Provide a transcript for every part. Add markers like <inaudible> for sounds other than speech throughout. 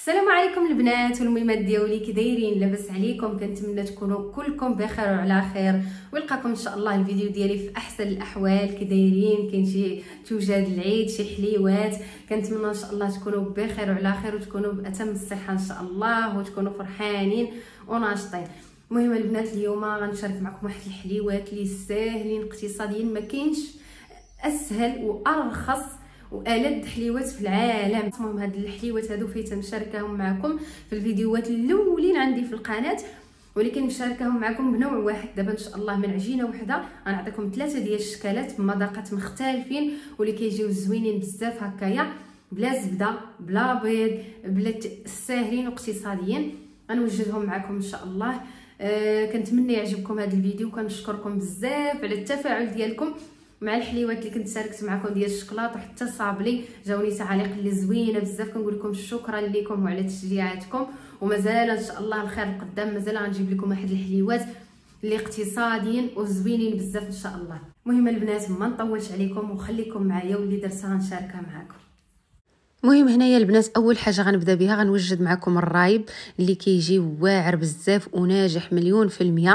السلام عليكم البنات والميمات ديالي كي دايرين لاباس عليكم كنتمنى تكونوا كلكم بخير وعلى خير ولقاكم ان شاء الله الفيديو ديالي في احسن الاحوال كي دايرين كاين شي توجد العيد شي حليوات كنتمنى ان شاء الله تكونوا بخير وعلى خير وتكونوا باتم الصحه ان شاء الله وتكونوا فرحانين وناشطين المهم البنات اليوم غنشارك معكم واحد الحليوات اللي ساهلين اقتصاديا ما كاينش اسهل وارخص والد حليوات في العالم المهم هاد الحليوات هادو فايت نشاركهم معكم في الفيديوهات الاولين عندي في القناه ولكن نشاركهم معكم بنوع واحد دابا ان شاء الله من عجينه وحده غنعطيكم ثلاثه ديال الشكلات بمذاقات مختلفين واللي كيجيو زوينين بزاف هكايا بلا زبده بلا بيض بلا ساهلين واقتصاديين غنوجدهم معكم ان شاء الله أه كنتمنى يعجبكم هذا الفيديو وكنشكركم بزاف على التفاعل ديالكم مع الحليوات اللي كنت شاركت معكم ديال الشكلاط وحتى صابلي جاوني تعاليق اللي زوينه بزاف كنقول لكم شكرا لكم وعلى تشجيعاتكم ومازال ان شاء الله الخير قدام مازال غنجيب لكم واحد الحليوات اللي اقتصاديين وزوينين بزاف ان شاء الله المهم البنات ما نطولش عليكم وخليكم معايا واللي درتها نشاركها معكم مهم هنايا البنات اول حاجه غنبدا بها غنوجد معكم الرايب اللي كيجي واعر بزاف وناجح مليون في المية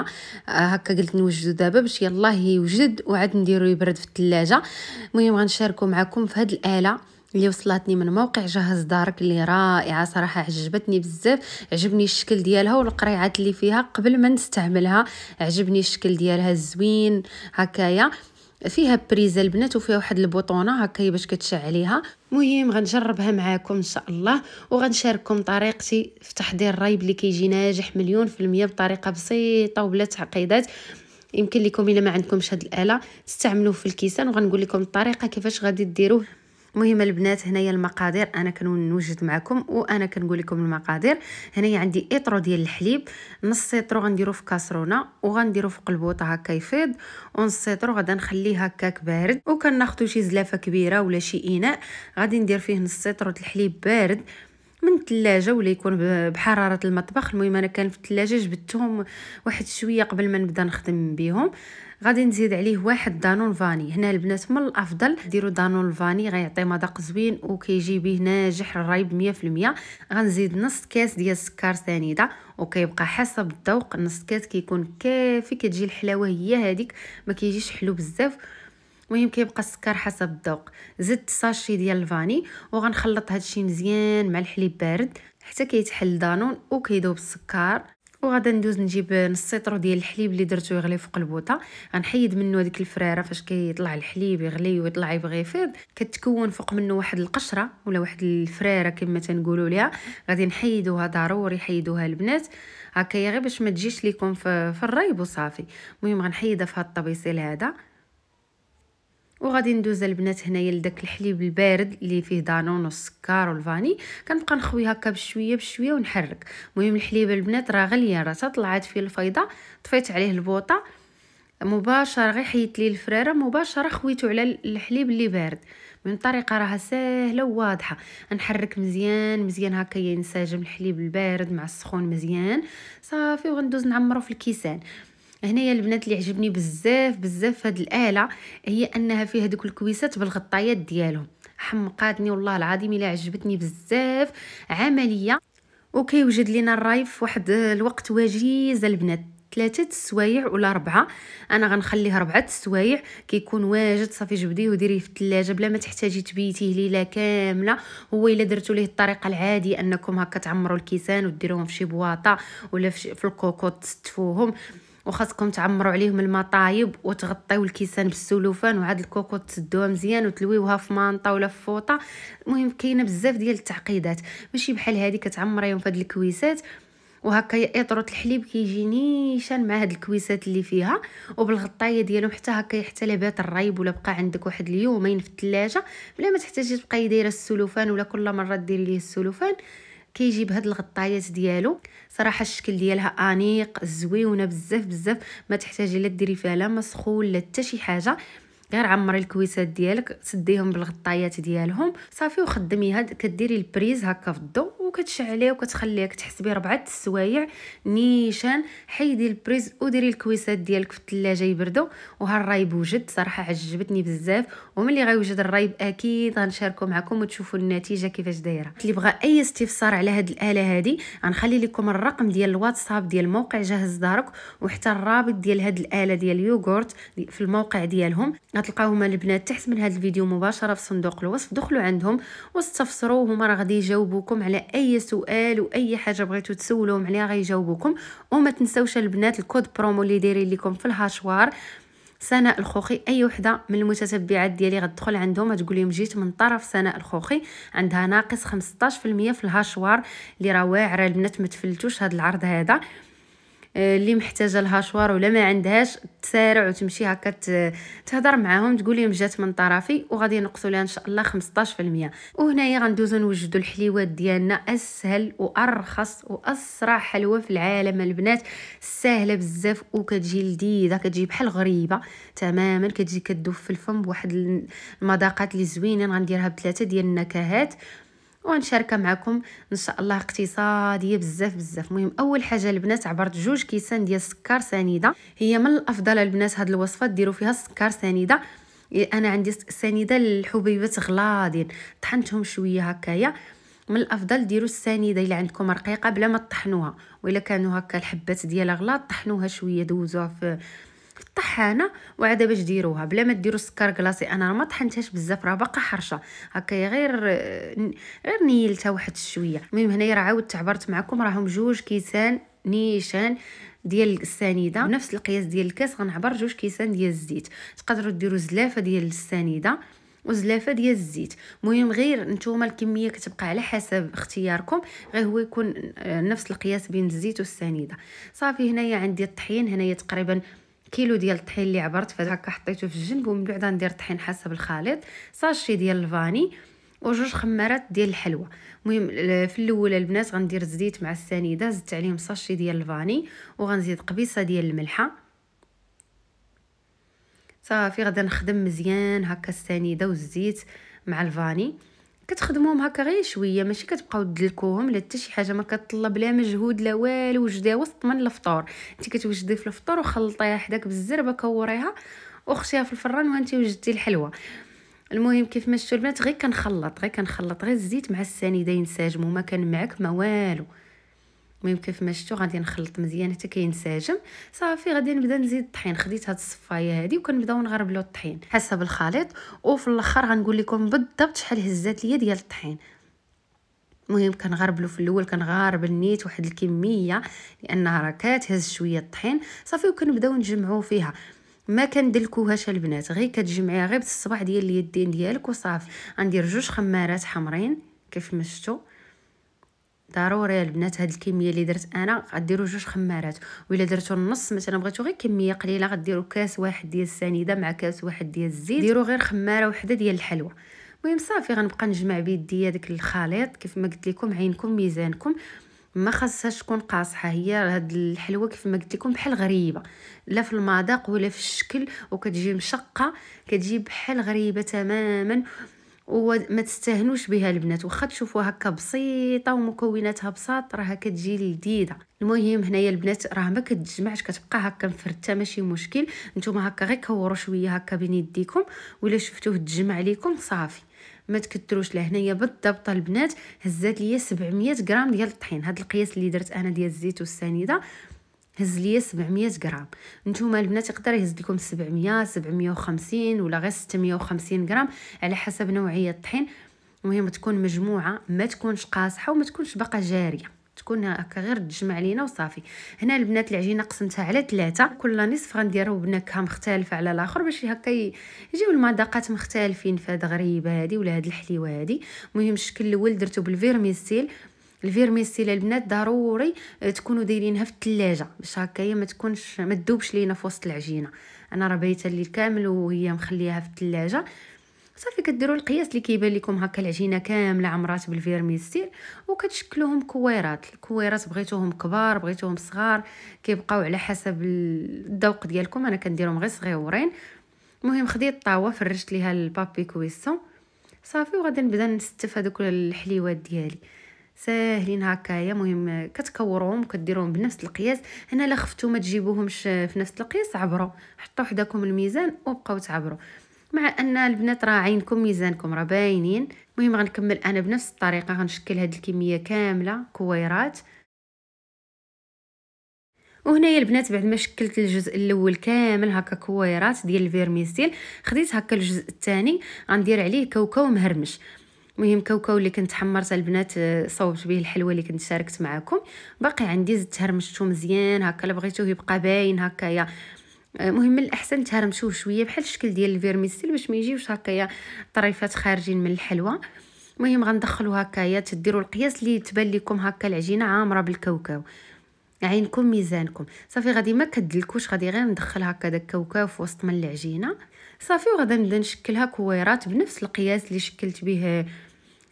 آه، هكا قلت نوجدو دابا باش يلاه يوجد وعاد نديرو يبرد في الثلاجه المهم غنشاركو معكم في هاد الاله اللي وصلتني من موقع جهز دارك اللي رائعه صراحه عجبتني بزاف عجبني الشكل ديالها والقريعات اللي فيها قبل ما نستعملها عجبني الشكل ديالها الزوين هكايا فيها بريزه البنات وفيها واحد البطونه هكا باش كتشعليها مهم غنجربها معاكم ان شاء الله وغنشارككم طريقتي في تحضير الرايب اللي كيجي ناجح مليون في المية بطريقه بسيطه وبلا تعقيدات يمكن لكم الا ما عندكمش هاد الاله تستعملوه في الكيسان وغنقول لكم الطريقه كيفاش غادي ديروه المهم البنات هنايا المقادير انا كنوجد معكم وانا كنقول لكم المقادير هنايا عندي اطرو ديال الحليب نص سيطرو غنديرو في كاسرونه وغنديرو في قلبوطه هكا يفيض ونص سيطرو غادا نخليه هكاك بارد وكناخذو شي زلافه كبيره ولا شي اناء غادي ندير فيه نص سيطرو الحليب بارد من الثلاجه ولا يكون بحراره المطبخ المهم انا كان في الثلاجه جبدتهم واحد شويه قبل ما نبدا نخدم بهم غادي نزيد عليه واحد دانون فاني هنا البنات من الافضل ديروا دانون فاني غيعطي مذاق زوين وكيجي به ناجح الرايب 100% غنزيد نص كاس ديال السكر سنيده وكيبقى حسب الذوق نص كاس كيكون كافي كتجي الحلاوه هي هذيك ما كيجيش حلو بزاف المهم كيبقى السكر حسب الذوق زدت ساشي ديال الفاني وغنخلط هادشي مزيان مع الحليب بارد حتى كيتحل دانون وكيذوب السكر وغادا ندوز نجيب نص سيطرو ديال الحليب اللي درتو يغلي فوق البوطه غنحيد منه هذيك الفريره فاش كيطلع الحليب يغلي ويطلع يبغي يفيض كتكون فوق منه واحد القشره ولا واحد الفريره كما تنقولوا ليها غادي نحيدوها ضروري حيدوها البنات هكا غير باش ما تجيش ليكم في الريب وصافي المهم غنحيدها في هذا الطبيصيل هذا وغادي ندوز البنات هنايا لداك الحليب البارد اللي فيه دانون والسكر والفاني كنبقى نخوي هكا بشويه بشويه ونحرك المهم الحليب البنات راه غليه راه طلعت فيه الفيضه طفيت عليه البوطه مباشره غير حيت لي الفراره مباشره خويته على الحليب اللي بارد من طريقه راها سهله وواضحه نحرك مزيان مزيان هكا ينسجم الحليب البارد مع السخون مزيان صافي وغندوز نعمرو في الكيسان هنايا البنات اللي عجبني بزاف بزاف هاد الاله هي انها فيها دوك الكويسات بالغطايات ديالهم حمقاتني والله العظيم الا عجبتني بزاف عمليه وكيوجد لينا الراي واحد الوقت وجيز البنات ثلاثة السوايع ولا ربعة انا غنخليه ربعة السوايع كيكون واجد صافي جبديه وديريه في الثلاجة بلا ما تحتاجي تبيتيه ليلة كاملة هو الا درتو ليه الطريقة العادية انكم هكا تعمروا الكيسان وديروهم في شي بواطة ولا في, في الكوكوط تستفوهم وخاصكم تعمروا عليهم الماء طايب وتغطيو الكيسان بالسلوفان وعاد الكوكو تسدوها مزيان وتلويوها في مانطه ولا في فوطه المهم كاينه بزاف ديال التعقيدات ماشي بحال هذه كتعمريهم في هاد الكويسات وهكا اطرة الحليب كيجي نيشان مع هاد الكويسات اللي فيها وبالغطايه ديالهم حتى هكا حتى لبات الريب ولا بقى عندك واحد اليومين في الثلاجه بلا ما تحتاجي تبقاي دايره السلوفان ولا كل مره ديري ليه السلوفان كيجي بهاد الغطايات ديالو صراحه الشكل ديالها انيق زويونه بزاف بزاف ما تحتاجي لا ديري فيها لا مسخول لا حتى شي حاجه غير عمري الكويسات ديالك سديهم بالغطايات ديالهم صافي وخدمي هاد كديري البريز هكا في الضو وكتشعليه وكتخليه كتحسبي ربعه السوايع نيشان حيدي البريز وديري الكويسات ديالك في الثلاجه يبردوا وهالرايب وجد صراحه عجبتني بزاف وملي غيوجد الرايب اكيد غنشاركو معكم وتشوفوا النتيجه كيفاش دايره اللي بغى اي استفسار على هاد الاله هادي غنخلي لكم الرقم ديال الواتساب ديال موقع جهز دارك وحتى الرابط ديال هاد الاله ديال يوغورت في الموقع ديالهم غتلقاو هما البنات تحت من هذا الفيديو مباشره في صندوق الوصف دخلوا عندهم واستفسروا هما راه غادي يجاوبوكم على اي سؤال واي حاجه بغيتو تسولوهم عليها غيجاوبوكم وما تنساوش البنات الكود برومو اللي دايرين لكم في الهاشوار سناء الخوخي اي وحده من المتتبعات ديالي غتدخل عندهم غتقول لهم جيت من طرف سناء الخوخي عندها ناقص 15% في الهاشوار اللي راه واعره البنات ما تفلتوش هذا العرض هذا اللي محتاجه شوار ولا ما عندهاش تسارع وتمشي هكا تهضر معاهم تقول لهم جات من طرفي وغادي نقصوا لها ان شاء الله 15% وهنايا غندوزو نوجدوا الحليوات ديالنا اسهل وارخص واسرع حلوه في العالم البنات ساهله بزاف وكتجي لذيذه كتجي بحال غريبه تماما كتجي كتدوب في الفم بواحد المذاقات اللي زوينين غنديرها بثلاثه ديال النكهات ونشارك معكم ان شاء الله اقتصاديه بزاف بزاف مهم اول حاجه البنات عبرت جوج كيسان ديال السكر سنيده هي من الافضل البنات هاد الوصفه ديروا فيها السكر سنيده انا عندي سنيده الحبيبات غلاضين طحنتهم شويه هكايا من الافضل ديروا السنيده الا عندكم رقيقه بلا ما تطحنوها والا كانوا هكا الحبات ديالها غلاط طحنوها شويه دوزوها في الطحانه وعاد باش ديروها بلا ما ديروا السكر كلاصي انا ما طحنتهاش بزاف راه باقا حرشه هكا غير آه، غير نيلتها واحد شويه المهم هنايا راه عاودت عبرت معكم راهم جوج كيسان نيشان ديال السنيده نفس القياس ديال الكاس غنعبر جوج كيسان ديال الزيت تقدروا ديروا زلافه ديال السنيده وزلافه ديال الزيت المهم غير نتوما الكميه كتبقى على حسب اختياركم غير هو يكون آه، نفس القياس بين الزيت والسنيده صافي هنايا عندي الطحين هنايا تقريبا كيلو ديال الطحين اللي عبرت فهكا حطيته في الجنب ومن بعد ندير الطحين حسب الخليط ساشي ديال الفاني وجوج خمارات ديال الحلوى المهم في الاول البنات غندير الزيت مع السنيده زدت عليهم ساشي ديال الفاني وغنزيد قبيصه ديال الملحه صافي غدا نخدم مزيان هكا السنيده والزيت مع الفاني كتخدموهم هكا غير شويه ماشي كتبقاو تدلكوهم لا حتى شي حاجه ما كتطلب لا مجهود لا والو وجديها وسط من الفطور انت كتوجدي في الفطور وخلطيها حداك بالزربه كوريها وخشيها في الفران وانت وجدتي الحلوه المهم كيف ما شفتوا البنات غير كنخلط غير كنخلط غير الزيت مع السنيده ينسجموا وما كان معك ما والو المهم كيف ما شفتوا غادي نخلط مزيان حتى كينسجم صافي غادي نبدا نزيد الطحين خديت هاد الصفايه هادي وكنبداو نغربلو الطحين حسب الخليط وفي الاخر غنقول لكم بالضبط شحال هزات ليا ديال الطحين المهم كنغربلو في الاول كنغارب نيت واحد الكميه لانها راه كتهز شويه الطحين صافي وكنبداو نجمعو فيها ما كندلكوهاش البنات غير كتجمعيها غير بالصباع ديال اليدين ديالك وصافي غندير جوج خمارات حمرين كيف ما شفتوا ضروري البنات هاد الكميه اللي درت انا غديروا جوج خمارات ولا درتو النص مثلا بغيتو غير كميه قليله غديروا كاس واحد ديال السنيده مع كاس واحد ديال الزيت ديروا غير خماره وحده ديال الحلوى المهم صافي غنبقى نجمع بيديا داك الخليط كيف ما قلت لكم عينكم ميزانكم ما خاصهاش تكون قاصحه هي هاد الحلوه كيف ما قلت لكم بحال غريبه لا في المذاق ولا في الشكل وكتجي مشقه كتجي بحال غريبه تماما وما تستهنوش بها البنات واخا تشوفوها هكا بسيطه ومكوناتها بساط راها كتجي لذيذه المهم هنايا البنات راه ما كتجمعش كتبقى هكا مفرته ماشي مشكل نتوما هكا غير كوروا شويه هكا بين يديكم ولا شفتوه تجمع ليكم صافي ما تكتروش لا هنايا بالضبط البنات هزات ليا 700 غرام ديال الطحين هذا القياس اللي درت انا ديال الزيت والسنيده هز ليا 700 غرام نتوما البنات يقدر يهز لكم 700 750 ولا غير 650 غرام على حسب نوعيه الطحين المهم تكون مجموعه ما تكونش قاصحه وما تكونش باقا جاريه تكون هكا غير تجمع لينا وصافي هنا البنات العجينه قسمتها على ثلاثه كل نصف غنديرو بنكهه مختلفه على الاخر باش هكا يجيو المذاقات مختلفين فهاد غريبه هادي ولا هاد الحليوه هادي المهم الشكل الاول درتو بالفيرميسيل الفيرميسيلا البنات ضروري آه، تكونوا دايرينها في الثلاجه باش هكايا ما تكونش ما تذوبش لينا في وسط العجينه انا راه بايته الليل كامل وهي مخليها في الثلاجه صافي كديروا القياس اللي كيبان لكم هكا العجينه كامله عمرات بالفيرميسيل وكتشكلوهم كويرات الكويرات بغيتوهم كبار بغيتوهم صغار كيبقاو على حسب الذوق ديالكم انا كنديرهم غير صغيورين المهم خديت الطاوه فرشت ليها البابي كويسون صافي وغادي نبدا نستف هذوك الحليوات ديالي ساهلين هكايا مهم كتكورهم وكديروهم بنفس القياس هنا لا خفتو ما تجيبوهمش في نفس القياس عبروا حطوا حداكم الميزان وبقاو تعبروا مع ان البنات راه عينكم ميزانكم راه باينين المهم غنكمل انا بنفس الطريقه غنشكل هاد الكميه كامله كويرات وهنايا البنات بعد ما شكلت الجزء الاول كامل هكا كويرات ديال الفيرميسيل خديت هكا الجزء الثاني غندير عليه كاوكاو مهرمش المهم كوكو اللي كنت حمرت البنات آه، صوبت به الحلوى اللي كنت شاركت معاكم باقي عندي زدت تهرمشتو مزيان هكا لا بغيتوه يبقى باين هكايا آه، المهم من الاحسن تهرمشوه شويه بحال الشكل ديال الفيرميسيل باش ما يجيوش هكايا طريفات خارجين من الحلوى المهم غندخلو هكايا تديروا القياس اللي تبان لكم هكا العجينه عامره بالكاوكاو عينكم ميزانكم صافي غادي ما كدلكوش غادي غير ندخل هكا داك الكاوكاو في وسط من العجينه صافي وغادا نبدا نشكلها كويرات بنفس القياس اللي شكلت به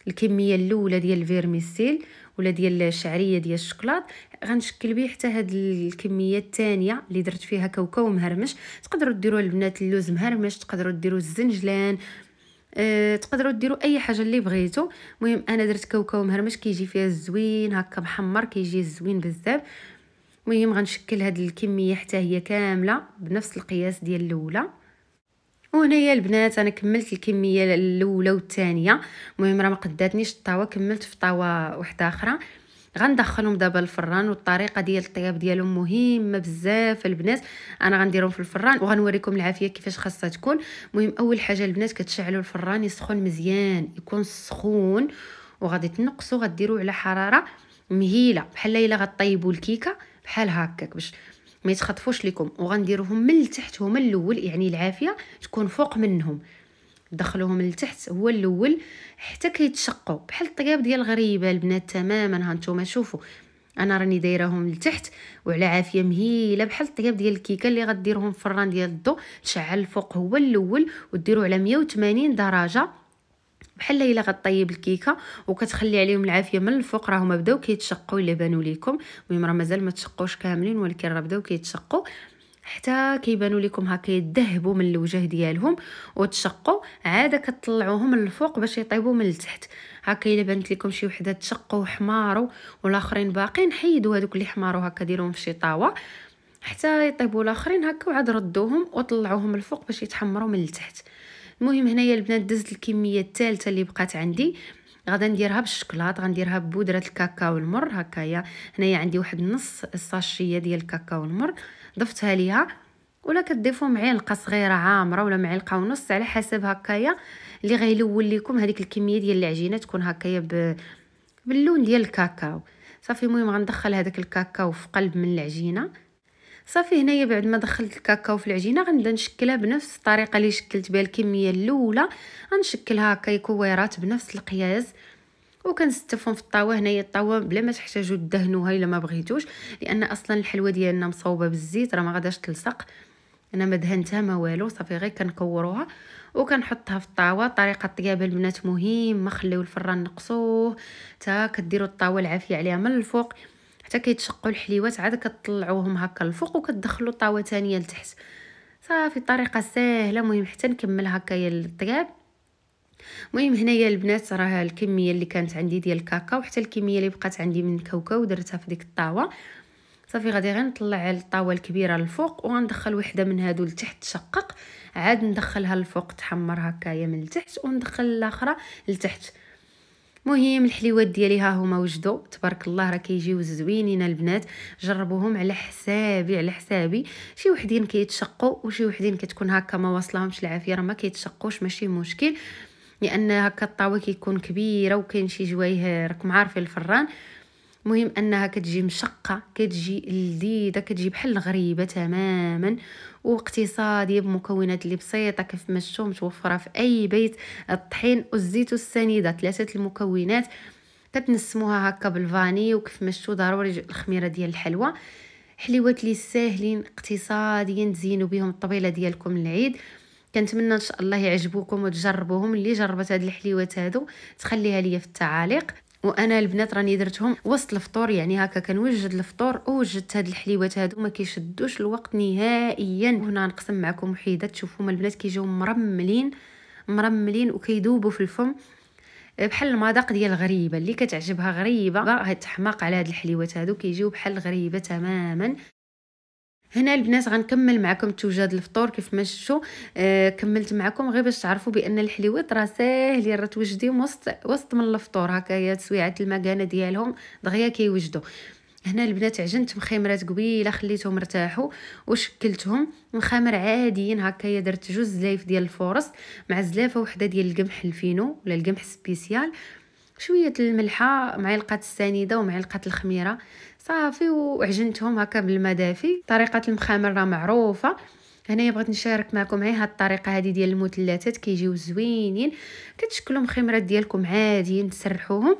الكميه الاولى ديال الفيرميسيل ولا ديال الشعريه ديال الشكلاط غنشكل به حتى هاد الكميه الثانيه اللي درت فيها كاوكاو مهرمش تقدروا ديروا البنات اللوز مهرمش تقدروا ديروا الزنجلان أه، تقدروا ديروا اي حاجه اللي بغيتو المهم انا درت كاوكاو مهرمش كيجي فيها الزوين هكا محمر كيجي زوين بزاف المهم غنشكل هاد الكميه حتى هي كامله بنفس القياس ديال الاولى وهنايا البنات انا كملت الكميه الاولى والثانيه المهم راه ما قداتنيش الطاوه كملت في طاوه واحده اخرى غندخلهم دابا الفران والطريقه ديال الطياب ديالهم مهمه بزاف البنات انا غنديرهم في الفران وغنوريكم العافيه كيفاش خاصها تكون المهم اول حاجه البنات كتشعلوا الفران يسخن مزيان يكون سخون وغادي تنقصوا غديروا على حراره مهيله بحال الا غطيبوا الكيكه بحال هكاك باش ما يتخطفوش لكم وغنديروهم من التحت هما الاول يعني العافيه تكون فوق منهم دخلوهم من التحت هو الاول حتى كيتشقوا بحال الطياب ديال الغريبه البنات تماما ها نتوما شوفوا انا راني دايراهم لتحت وعلى عافيه مهيله بحال الطياب ديال الكيكه اللي غديرهم في الفران ديال الضو تشعل الفوق هو الاول وديروا على 180 درجه بحال الا غطيب الكيكه وكتخلي عليهم العافيه من الفوق راهما بداو كيتشقوا الا بانوا ليكم المهم راه مازال ما تشقوش كاملين ولكن راه بداو كيتشقوا حتى كيبانوا لكم هكا يذهبوا من الوجه ديالهم وتشقوا عاد كتطلعوهم من الفوق باش يطيبوا من التحت هكا الا بانت لكم شي وحده تشقوا وحمارو والاخرين باقين حيدوا هذوك اللي حمارو هكا ديروهم في شي طاوه حتى يطيبوا الاخرين هكا وعاد ردوهم وطلعوهم الفوق باش يتحمروا من التحت المهم هنايا البنات دزت الكميه الثالثه اللي بقات عندي غادا نديرها بالشكلاط غنديرها ببودره الكاكاو المر هكايا هنايا عندي واحد نص الساشيه ديال الكاكاو المر ضفتها ليها ولا كتضيفوا معلقه صغيره عامره ولا معلقه ونص على حسب هكايا اللي غيلول لكم هذيك الكميه ديال العجينه تكون هكايا ب... باللون ديال الكاكاو صافي المهم غندخل هذاك الكاكاو في قلب من العجينه صافي هنايا بعد ما دخلت الكاكاو في العجينه غنبدا نشكلها بنفس الطريقه اللي شكلت بها الكميه الاولى غنشكلها هكا كويرات بنفس القياس وكنستفهم في الطاوه هنايا الطاوه بلا ما تحتاجوا تدهنوها الا ما بغيتوش لان اصلا الحلوه ديالنا مصوبه بالزيت راه ما غاداش تلصق انا ما دهنتها ما والو صافي غير كنكوروها وكنحطها في الطاوه طريقه الطيابه البنات مهم ما خليو الفران نقصوه تا كديروا الطاوه العافيه عليها من الفوق حتى كيتشقوا الحليوات عاد كطلعوهم هكا الفوق وكتدخلوا طاوه ثانيه لتحت صافي طريقه سهله المهم حتى نكمل هكايا الطياب المهم هنايا البنات راه الكميه اللي كانت عندي ديال الكاكاو حتى الكميه اللي بقات عندي من الكاوكاو درتها في ديك الطاوه صافي غادي غير نطلع الطاوه الكبيره للفوق وغندخل وحده من هادو لتحت تشقق عاد ندخلها للفوق تحمر هكايا من التحت وندخل الاخرى لتحت مهم الحليوات ديالي ها هما وجدوا تبارك الله راه كيجيو زوينين البنات جربوهم على حسابي على حسابي شي وحدين كيتشقوا وشي وحدين كتكون هكا ما واصلهمش العافيه راه ما كيتشقوش ماشي مشكل لان هكا الطاوه كيكون كبيره وكاين شي جوايه راكم عارفين الفران مهم انها كتجي مشقه كتجي لذيذه كتجي بحال الغريبه تماما واقتصاديه بمكونات اللي بسيطه كيف ما متوفره في اي بيت الطحين والزيت والسنيده ثلاثه المكونات كتنسموها هكا بالفاني وكيف ما شفتوا ضروري الخميره ديال الحلوى حليوات لي ساهلين اقتصاديين تزينوا بهم الطبيله ديالكم العيد كنتمنى ان شاء الله يعجبوكم وتجربوهم اللي جربت هاد الحليوات هادو تخليها ليا في التعاليق وانا البنات راني درتهم وسط الفطور يعني هكا كنوجد الفطور ووجدت هاد الحليوات هادو ما كيشدوش الوقت نهائيا وهنا نقسم معكم وحيده تشوفوا البنات كيجيو مرملين مرملين وكيدوبوا في الفم بحال المذاق ديال الغريبه اللي كتعجبها غريبه تحماق على هاد الحليوات هادو كيجيو بحال غريبه تماما هنا البنات غنكمل معكم توجد الفطور كيف ما شفتوا آه كملت معكم غير باش تعرفوا بان الحلويات راه ساهلين راه توجديهم وسط وسط من الفطور هي تسويعه المكانه ديالهم دغيا كيوجدوا هنا البنات عجنت مخيمرات قبيله خليتهم ارتاحوا وشكلتهم مخامر عاديين هي درت جوج زلايف ديال الفورص مع زلافه وحده ديال القمح الفينو ولا القمح سبيسيال شويه الملحه معلقه السنيده ومعلقه الخميره صافي وعجنتهم هكا بالماء دافي طريقه المخامر راه معروفه هنايا بغيت نشارك معكم غير هاد الطريقه هادي ديال المثلثات كيجيو زوينين كتشكلوا مخيمرات ديالكم عاديين تسرحوهم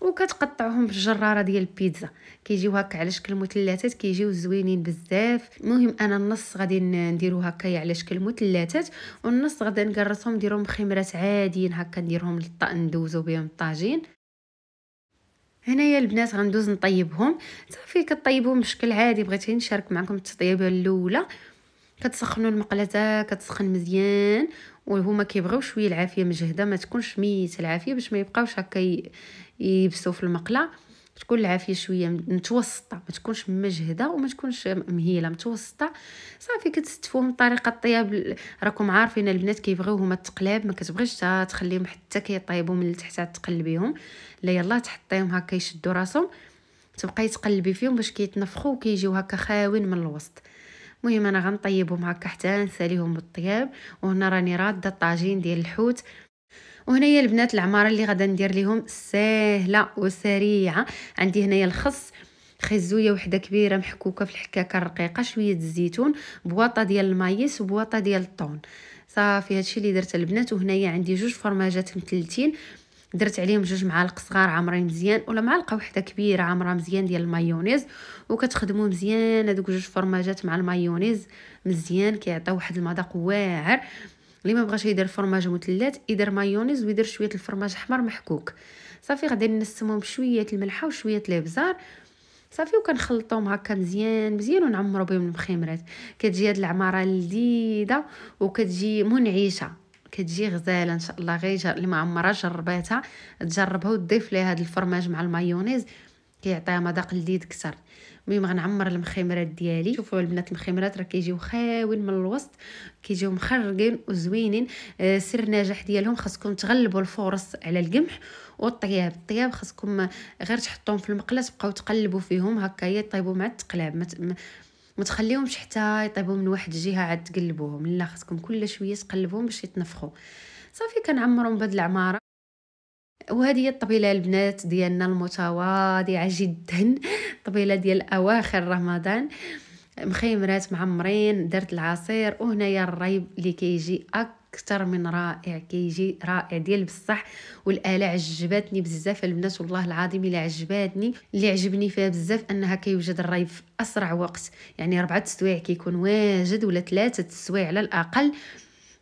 وكتقطعوهم بالجراره ديال البيتزا كيجيو هكا على شكل مثلثات كيجيو زوينين بزاف المهم انا النص غادي نديرو هكايا على شكل مثلثات والنص غادي نقرصهم نديرهم خمرات عاديين هكا نديرهم للطاجين ندوزو بهم الطاجين هنايا البنات غندوز نطيبهم صافي كطيبهم بشكل عادي بغيت نشارك معكم التطييبه الاولى كتسخنوا المقلاته كتسخن مزيان وهما كيبغيو شويه العافيه مجهده ما تكونش ميت العافيه باش ما يبقاوش هكا يبسوا في المقله تكون العافيه شويه متوسطه ما تكونش مجهده وما تكونش مهيله متوسطه صافي كتستفوهم بطريقه الطياب راكم عارفين البنات كيبغيو هما التقلاب ما كتبغيش تخليهم حتى كيطيبوا من التحت تقلبيهم لا يلا تحطيهم هكا يشدوا راسهم تبقاي تقلبي فيهم باش كيتنفخوا وكيجيو هكا خاوين من الوسط المهم انا غنطيبهم هكا حتى نساليهم بالطياب وهنا راني راده الطاجين ديال الحوت وهنايا البنات العماره اللي غادا ندير ليهم ساهله وسريعه عندي هنايا الخس خزويه وحده كبيره محكوكه في الحكاكه الرقيقه شويه الزيتون بواطه ديال المايس وبواطه ديال الطون صافي هادشي اللي درت البنات وهنايا عندي جوج فرماجات متلتين درت عليهم جوج معالق صغار عامرين مزيان ولا معلقه وحده كبيره عامره مزيان ديال المايونيز وكتخدموا مزيان هذوك جوج فرماجات مع المايونيز مزيان كيعطيو واحد المذاق واعر اللي ما بغاش يدير فرماج مثلات يدير مايونيز ويدير شويه الفرماج حمر محكوك صافي غادي نسمهم بشويه الملحه وشويه الابزار صافي وكنخلطهم هكا مزيان مزيان ونعمروا بهم المخيمرات كتجي هاد العماره لذيذه وكتجي منعشه كتجي غزاله ان شاء الله غير اللي ما عمرها جرباتها تجربها وتضيف ليها هذا الفرماج مع المايونيز كيعطيها مذاق لذيذ اكثر المهم غنعمر المخيمرات ديالي شوفوا البنات المخيمرات راه كيجيو خاوين من الوسط كيجيو مخرقين وزوينين آه سر النجاح ديالهم خاصكم تغلبوا الفورص على القمح والطياب الطياب خاصكم غير تحطوهم في المقله تبقاو تقلبوا فيهم هكا يطيبوا مع التقلاب ما تخليهمش حتى يطيبوا من واحد الجهه عاد تقلبوهم لا خصكم كل شويه تقلبوهم باش يتنفخوا صافي كنعمرهم بهاد العماره وهذه هي الطبيله البنات ديالنا المتواضعه جدا <laughs> الطبيله ديال اواخر رمضان مخيمرات معمرين درت العصير وهنايا الريب اللي كيجي كي اكثر من رائع كيجي رائع ديال بصح والاله عجباتني بزاف البنات والله العظيم الا عجباتني اللي عجبني فيها بزاف انها كيوجد الري في اسرع وقت يعني ربعه السوايع كيكون واجد ولا ثلاثه السوايع على الاقل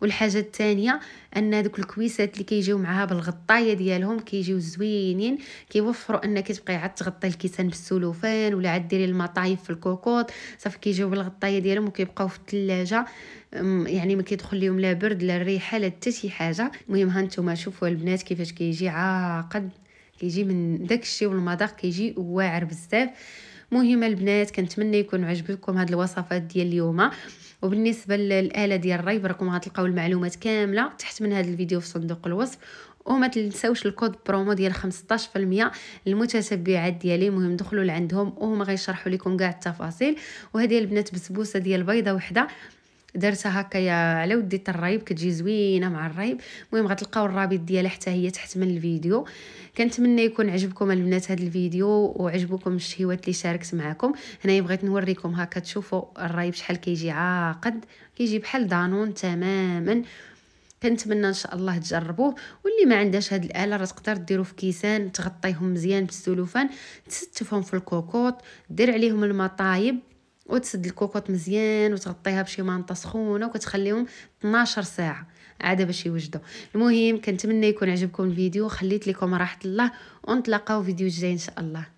والحاجه الثانيه ان دوك الكويسات اللي كيجيو معاها بالغطايه ديالهم كيجيو زوينين كيوفروا انك تبقاي عاد تغطي الكيسان بالسلوفان ولا عاد ديري المطايف في الكوكوط صافي كيجيو بالغطايه ديالهم وكيبقاو في الثلاجه يعني ما كيدخل لهم لا برد لا ريحه لا حتى شي حاجه المهم ها نتوما شوفوا البنات كيفاش كيجي عاقد كيجي من داكشي والمذاق كيجي واعر بزاف مهم البنات كنتمنى يكون عجبتكم هاد الوصفات ديال اليوم وبالنسبه للاله ديال الريب راكم غتلقاو المعلومات كامله تحت من هذا الفيديو في صندوق الوصف وما تنساوش الكود برومو ديال 15% للمتتبعات ديالي مهم دخلوا لعندهم وهم غيشرحوا لكم كاع التفاصيل وهذه البنات بسبوسه ديال بيضه وحده درتها هكايا على ودي الرايب كتجي زوينه مع الرايب المهم غتلقاو الرابط ديالها حتى هي تحت من الفيديو كنتمنى يكون عجبكم البنات هذا الفيديو وعجبكم الشهيوات اللي شاركت معكم هنايا بغيت نوريكم هكا تشوفوا الرايب شحال كيجي عاقد كيجي بحال دانون تماما كنتمنى ان شاء الله تجربوه واللي ما عندهاش هاد الاله راه تقدر ديرو في كيسان تغطيهم مزيان بالسلوفان تستفهم في الكوكوط دير عليهم المطايب وتسد الكوكوط مزيان وتغطيها بشي مانطه سخونه وكتخليهم 12 ساعه عاده باش يوجدوا المهم كنتمنى يكون عجبكم الفيديو خليت لكم راحه الله ونتلاقاو فيديو جاي ان شاء الله